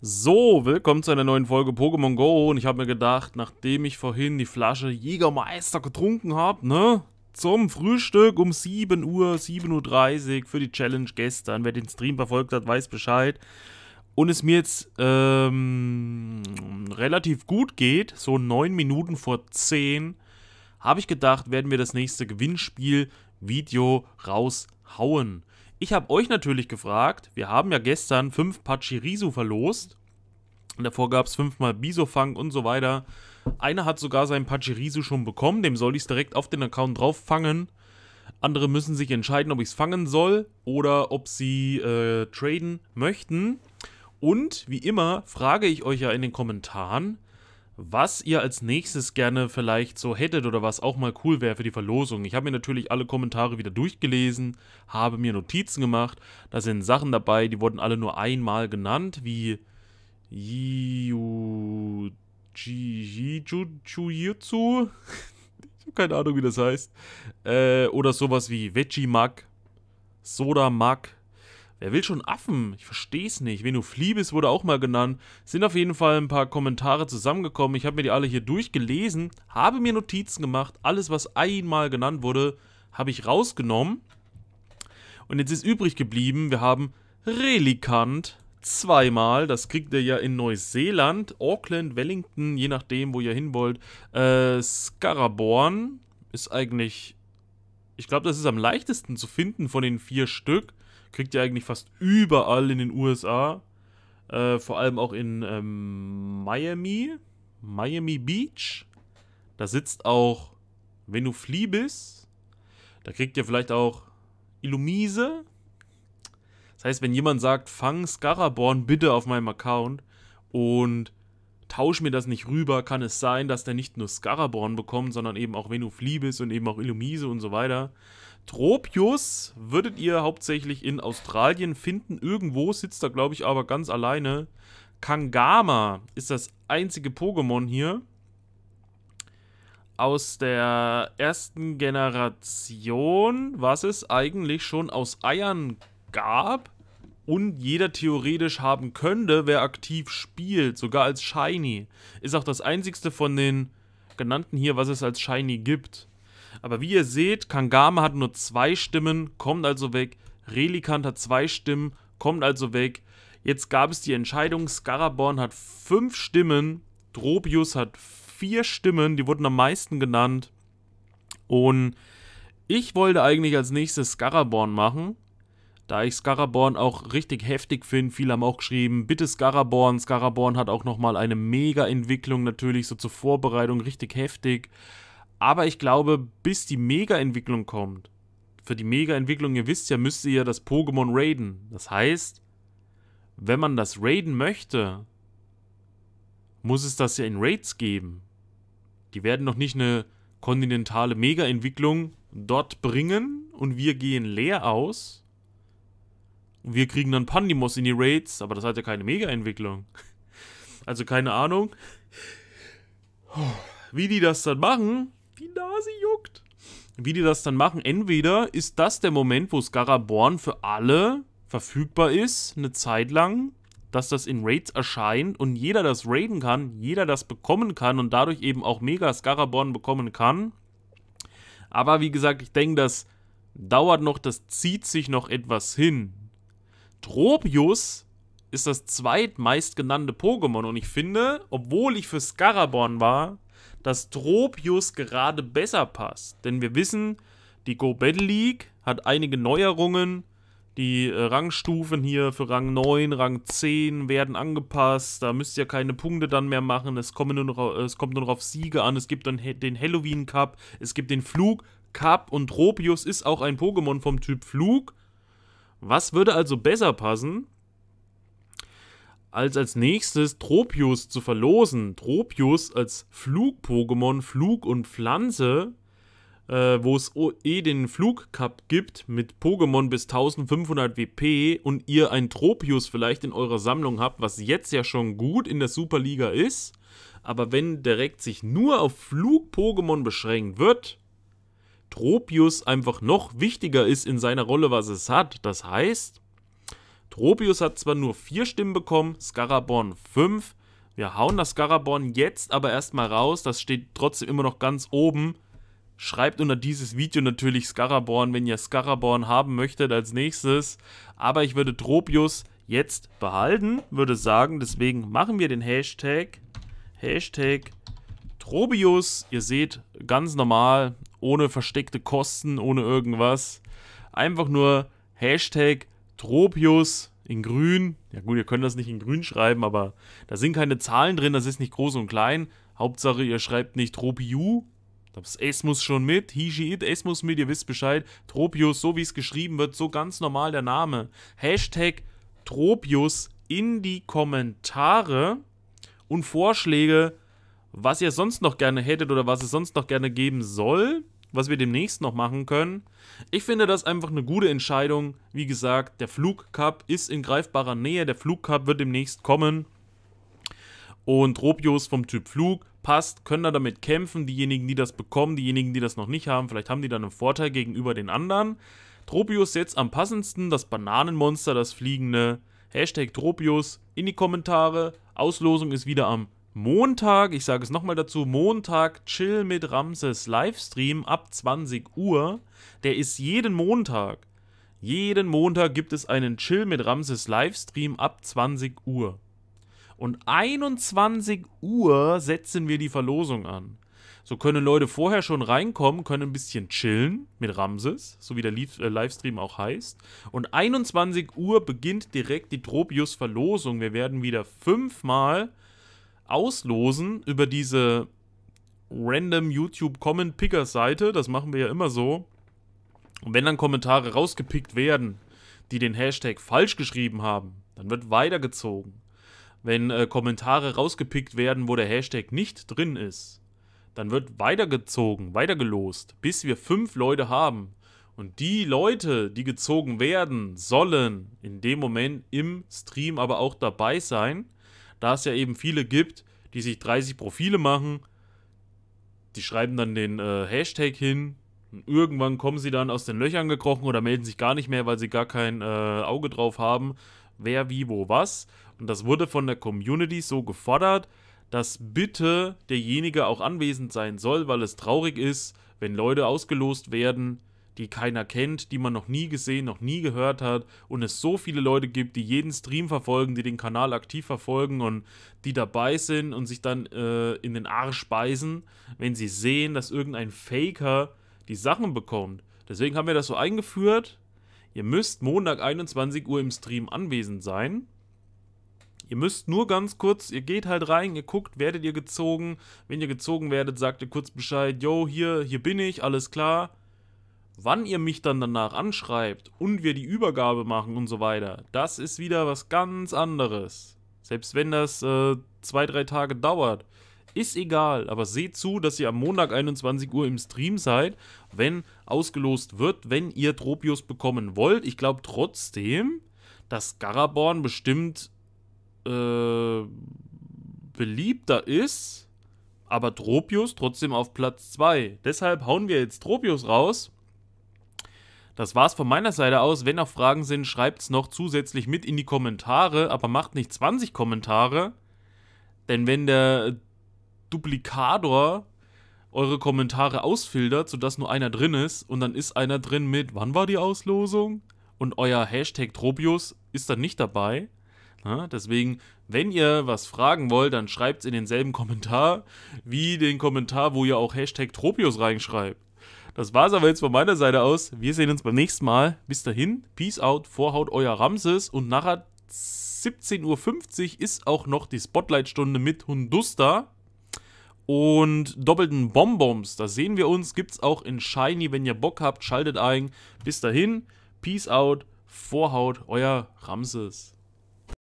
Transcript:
So, willkommen zu einer neuen Folge Pokémon Go und ich habe mir gedacht, nachdem ich vorhin die Flasche Jägermeister getrunken habe, ne, zum Frühstück um 7 Uhr, 7.30 Uhr für die Challenge gestern, wer den Stream verfolgt hat, weiß Bescheid und es mir jetzt ähm, relativ gut geht, so 9 Minuten vor 10, habe ich gedacht, werden wir das nächste Gewinnspiel-Video raushauen. Ich habe euch natürlich gefragt, wir haben ja gestern fünf Pachirisu verlost. Und davor gab es fünfmal Bisofang und so weiter. Einer hat sogar seinen Pachirisu schon bekommen, dem soll ich es direkt auf den Account drauf fangen. Andere müssen sich entscheiden, ob ich es fangen soll oder ob sie äh, traden möchten. Und wie immer frage ich euch ja in den Kommentaren, was ihr als nächstes gerne vielleicht so hättet oder was auch mal cool wäre für die Verlosung. Ich habe mir natürlich alle Kommentare wieder durchgelesen, habe mir Notizen gemacht. Da sind Sachen dabei, die wurden alle nur einmal genannt, wie Jujutsu. Ich habe keine Ahnung, wie das heißt. Äh, oder sowas wie Veggie Mug, Soda Mug, Wer will schon Affen? Ich versteh's nicht. Venu Fliebis wurde auch mal genannt. Sind auf jeden Fall ein paar Kommentare zusammengekommen. Ich habe mir die alle hier durchgelesen, habe mir Notizen gemacht. Alles, was einmal genannt wurde, habe ich rausgenommen. Und jetzt ist übrig geblieben, wir haben Relikant zweimal. Das kriegt ihr ja in Neuseeland, Auckland, Wellington, je nachdem, wo ihr hin wollt. Äh, Scaraborn ist eigentlich... Ich glaube, das ist am leichtesten zu finden von den vier Stück kriegt ihr eigentlich fast überall in den USA. Äh, vor allem auch in ähm, Miami. Miami Beach. Da sitzt auch, wenn du Flea bist, da kriegt ihr vielleicht auch Illumise. Das heißt, wenn jemand sagt, fang Scaraborn bitte auf meinem Account und tausch mir das nicht rüber, kann es sein, dass der nicht nur Scaraborn bekommt, sondern eben auch Venuflibis und eben auch Illumise und so weiter. Tropius würdet ihr hauptsächlich in Australien finden. Irgendwo sitzt er, glaube ich, aber ganz alleine. Kangama ist das einzige Pokémon hier. Aus der ersten Generation, was es eigentlich schon aus Eiern gab und jeder theoretisch haben könnte, wer aktiv spielt, sogar als Shiny. Ist auch das einzigste von den genannten hier, was es als Shiny gibt. Aber wie ihr seht, Kangame hat nur zwei Stimmen, kommt also weg. Relikant hat zwei Stimmen, kommt also weg. Jetzt gab es die Entscheidung, Scaraborn hat fünf Stimmen, Drobius hat vier Stimmen, die wurden am meisten genannt. Und ich wollte eigentlich als nächstes Scaraborn machen, da ich Scaraborn auch richtig heftig finde. Viele haben auch geschrieben, bitte Scaraborn. Scaraborn hat auch nochmal eine Mega-Entwicklung natürlich, so zur Vorbereitung, richtig heftig. Aber ich glaube, bis die Mega-Entwicklung kommt, für die Mega-Entwicklung, ihr wisst ja, müsst ihr ja das Pokémon raiden. Das heißt, wenn man das raiden möchte, muss es das ja in Raids geben. Die werden noch nicht eine kontinentale Mega-Entwicklung dort bringen und wir gehen leer aus. Und wir kriegen dann Pandimos in die Raids, aber das hat ja keine Mega-Entwicklung. Also keine Ahnung, wie die das dann machen die Nase juckt. Wie die das dann machen, entweder ist das der Moment, wo Scaraborn für alle verfügbar ist, eine Zeit lang, dass das in Raids erscheint und jeder das raiden kann, jeder das bekommen kann und dadurch eben auch Mega Scaraborn bekommen kann. Aber wie gesagt, ich denke, das dauert noch, das zieht sich noch etwas hin. Tropius ist das zweitmeistgenannte Pokémon und ich finde, obwohl ich für Scaraborn war, dass Tropius gerade besser passt. Denn wir wissen, die Go Battle League hat einige Neuerungen. Die äh, Rangstufen hier für Rang 9, Rang 10 werden angepasst. Da müsst ihr keine Punkte dann mehr machen. Es, kommen nur noch, es kommt nur noch auf Siege an. Es gibt dann den Halloween Cup. Es gibt den Flug Cup. Und Tropius ist auch ein Pokémon vom Typ Flug. Was würde also besser passen? als als nächstes Tropius zu verlosen. Tropius als Flug-Pokémon, Flug und Pflanze, äh, wo es eh den Flug-Cup gibt mit Pokémon bis 1500 WP und ihr ein Tropius vielleicht in eurer Sammlung habt, was jetzt ja schon gut in der Superliga ist. Aber wenn direkt sich nur auf Flug-Pokémon beschränkt wird, Tropius einfach noch wichtiger ist in seiner Rolle, was es hat. Das heißt, Tropius hat zwar nur 4 Stimmen bekommen, Scaraborn 5. Wir hauen das Scaraborn jetzt aber erstmal raus. Das steht trotzdem immer noch ganz oben. Schreibt unter dieses Video natürlich Scaraborn, wenn ihr Scaraborn haben möchtet als nächstes. Aber ich würde Tropius jetzt behalten, würde sagen. Deswegen machen wir den Hashtag, Hashtag Tropius. Ihr seht, ganz normal, ohne versteckte Kosten, ohne irgendwas. Einfach nur Hashtag Tropius. Tropius in grün. Ja gut, ihr könnt das nicht in grün schreiben, aber da sind keine Zahlen drin, das ist nicht groß und klein. Hauptsache, ihr schreibt nicht Tropiu. Das S muss schon mit, Hishiit, S muss mit, ihr wisst Bescheid. Tropius, so wie es geschrieben wird, so ganz normal der Name. Hashtag Tropius in die Kommentare und Vorschläge, was ihr sonst noch gerne hättet oder was es sonst noch gerne geben soll was wir demnächst noch machen können. Ich finde das einfach eine gute Entscheidung. Wie gesagt, der Flugcup ist in greifbarer Nähe. Der Flugcup wird demnächst kommen. Und Tropios vom Typ Flug passt, können da damit kämpfen. Diejenigen, die das bekommen, diejenigen, die das noch nicht haben, vielleicht haben die dann einen Vorteil gegenüber den anderen. Tropius jetzt am passendsten, das Bananenmonster, das fliegende. Hashtag Tropius in die Kommentare. Auslosung ist wieder am Montag, ich sage es nochmal dazu, Montag Chill mit Ramses Livestream ab 20 Uhr. Der ist jeden Montag. Jeden Montag gibt es einen Chill mit Ramses Livestream ab 20 Uhr. Und 21 Uhr setzen wir die Verlosung an. So können Leute vorher schon reinkommen, können ein bisschen chillen mit Ramses, so wie der äh, Livestream auch heißt. Und 21 Uhr beginnt direkt die Tropius-Verlosung. Wir werden wieder fünfmal auslosen über diese random YouTube Comment Picker Seite. Das machen wir ja immer so. Und wenn dann Kommentare rausgepickt werden, die den Hashtag falsch geschrieben haben, dann wird weitergezogen. Wenn äh, Kommentare rausgepickt werden, wo der Hashtag nicht drin ist, dann wird weitergezogen, weitergelost, bis wir fünf Leute haben. Und die Leute, die gezogen werden, sollen in dem Moment im Stream aber auch dabei sein da es ja eben viele gibt, die sich 30 Profile machen, die schreiben dann den äh, Hashtag hin. Und irgendwann kommen sie dann aus den Löchern gekrochen oder melden sich gar nicht mehr, weil sie gar kein äh, Auge drauf haben, wer, wie, wo, was. Und das wurde von der Community so gefordert, dass bitte derjenige auch anwesend sein soll, weil es traurig ist, wenn Leute ausgelost werden, die keiner kennt, die man noch nie gesehen, noch nie gehört hat und es so viele Leute gibt, die jeden Stream verfolgen, die den Kanal aktiv verfolgen und die dabei sind und sich dann äh, in den Arsch beißen, wenn sie sehen, dass irgendein Faker die Sachen bekommt. Deswegen haben wir das so eingeführt. Ihr müsst Montag 21 Uhr im Stream anwesend sein. Ihr müsst nur ganz kurz, ihr geht halt rein, ihr guckt, werdet ihr gezogen. Wenn ihr gezogen werdet, sagt ihr kurz Bescheid, yo, hier, hier bin ich, alles klar Wann ihr mich dann danach anschreibt und wir die Übergabe machen und so weiter, das ist wieder was ganz anderes. Selbst wenn das äh, zwei, drei Tage dauert, ist egal. Aber seht zu, dass ihr am Montag 21 Uhr im Stream seid, wenn ausgelost wird, wenn ihr Tropius bekommen wollt. Ich glaube trotzdem, dass Garaborn bestimmt äh, beliebter ist, aber Tropius trotzdem auf Platz 2. Deshalb hauen wir jetzt Tropius raus das war's von meiner Seite aus. Wenn noch Fragen sind, schreibt's noch zusätzlich mit in die Kommentare, aber macht nicht 20 Kommentare. Denn wenn der Duplikator eure Kommentare ausfiltert, sodass nur einer drin ist und dann ist einer drin mit, wann war die Auslosung? Und euer Hashtag Tropius ist dann nicht dabei. Na, deswegen, wenn ihr was fragen wollt, dann schreibt es in denselben Kommentar wie den Kommentar, wo ihr auch Hashtag Tropius reinschreibt. Das war's aber jetzt von meiner Seite aus. Wir sehen uns beim nächsten Mal. Bis dahin, Peace out, Vorhaut, euer Ramses und nachher 17.50 Uhr ist auch noch die Spotlight-Stunde mit Hundusta und doppelten Bonbons. Da sehen wir uns. Gibt's auch in Shiny. Wenn ihr Bock habt, schaltet ein. Bis dahin, Peace out, Vorhaut, euer Ramses.